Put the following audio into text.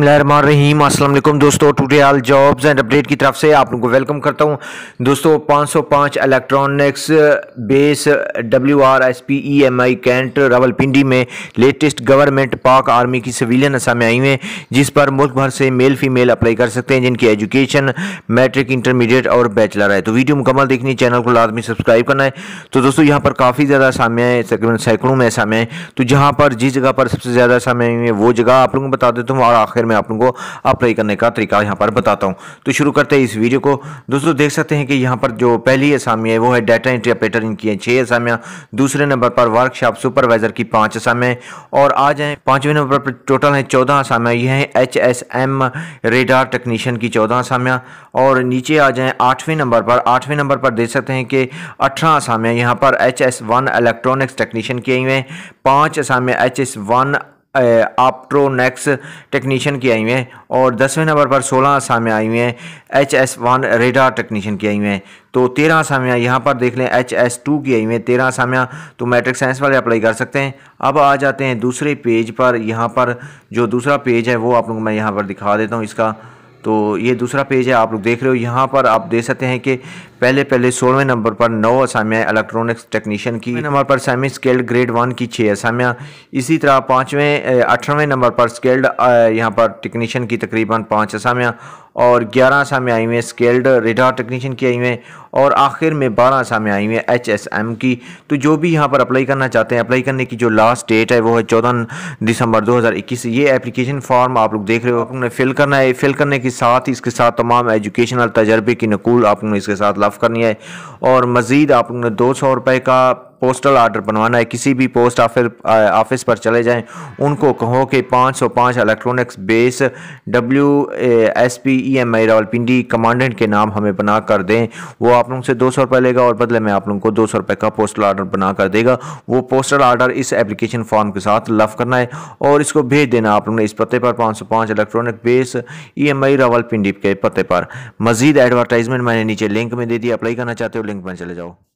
असलम दोस्तों टूटेल jobs and update की तरफ से आप लोगों को वेलकम करता हूं दोस्तों 505 electronics base W R S P E M I cantt Rawalpindi में लेटेस्ट गवर्नमेंट पाक आर्मी की सिविलियन असामें आई हुई हैं जिस पर मुल्क भर से मेल फीमेल अप्लाई कर सकते हैं जिनकी एजुकेशन मैट्रिक इंटरमीडिएट और बैचलर है तो वीडियो मुकम्मल देखनी चैनल को लाजमी सब्सक्राइब करना है तो दोस्तों यहाँ पर काफ़ी ज़्यादा असामियाँ हैं तकरीबन सैकड़ों में असामें हैं तो जहाँ पर जिस जगह पर सबसे ज़्यादा असामें आई हुई हैं वो जगह आप लोगों को बता देता हूँ और आखिर फिर मैं आप लोगों को अप्लाई करने का तरीका यहाँ पर बताता हूँ तो शुरू करते हैं इस वीडियो को दोस्तों देख सकते हैं कि यहाँ पर जो पहली असामी है वो है डाटा एंट्री ऑपरेटर इनकी है छः असामियाँ दूसरे नंबर पर वर्कशॉप सुपरवाइजर की पाँच असामियाँ और आज हैं पाँचवें नंबर पर टोटल हैं चौदह असामियाँ ये हैं H S M radar technician की चौदह असामियाँ और नीचे आ जाएँ आठवें नंबर पर आठवें नंबर पर देख सकते हैं कि अठारह असामियाँ यहाँ पर H S one electronics technician किए हुई हैं पाँच असामियाँ H S one optronics technician की आई हुई हैं और दसवें नंबर पर सोलह आसामियाँ आई हुई हैं H S one radar technician की आई हुई हैं तो तेरह आसामियाँ यहाँ पर देख लें एच एस टू की आई हुई हैं तेरह आसामियाँ तो मैट्रिक साइंस वाले अप्लाई कर सकते हैं अब आ जाते हैं दूसरे पेज पर यहाँ पर जो दूसरा पेज है वो आप लोग मैं यहाँ पर दिखा देता हूँ इसका तो ये दूसरा पेज है आप लोग देख रहे हो यहाँ पर आप देख सकते हैं कि पहले पहले सोलहवें नंबर पर नौ असामियाँ इलेक्ट्रॉनिक्स टेक्नीशियन की नंबर पर सेमी स्केल्ड ग्रेड वन की छः असामियाँ इसी तरह पाँचवें अठारहवें नंबर पर स्केल्ड यहाँ पर टेक्नीशियन की तकरीबन पाँच असामियाँ और ग्यारह असामियाँ आई हुई हैं स्केल्ड रेडार टेक्नीशियन की आई हुई और आखिर में बारह असामियाँ आई हुई हैं एच एस एम की तो जो भी यहाँ पर अप्लाई करना चाहते हैं अप्लाई करने की जो लास्ट डेट है वो है चौदह दिसंबर दो हज़ार इक्कीस ये एप्लीकेशन फॉर्म आप लोग देख रहे हो आपने फिल करना है फिल करने के साथ इसके साथ तमाम एजुकेशनल तजर्बे की नकूल आप इसके साथ साफ़ करनी है और मज़ीद आप दो सौ रुपये का पोस्टल आर्डर बनवाना है किसी भी पोस्ट ऑफिस ऑफिस पर चले जाएं उनको कहो कि 505 electronics base W S P E M I Rawalpindi commandant के नाम हमें बना कर दें वो आप लोगों से दो सौ रुपये लेगा और बदले में आप लोगों को दो सौ रुपये का पोस्टल आर्डर बना कर देगा वो पोस्टल आर्डर इस एप्लीकेशन फॉर्म के साथ लफ करना है और इसको भेज देना आप लोगों ने इस पते पर पाँच सौ पाँच electronic base E M I Pindi के पते पर मजीद एडवर्टाइजमेंट मैंने नीचे लिंक में दे दी अप्लाई करना चाहते हो लिंक में चले जाओ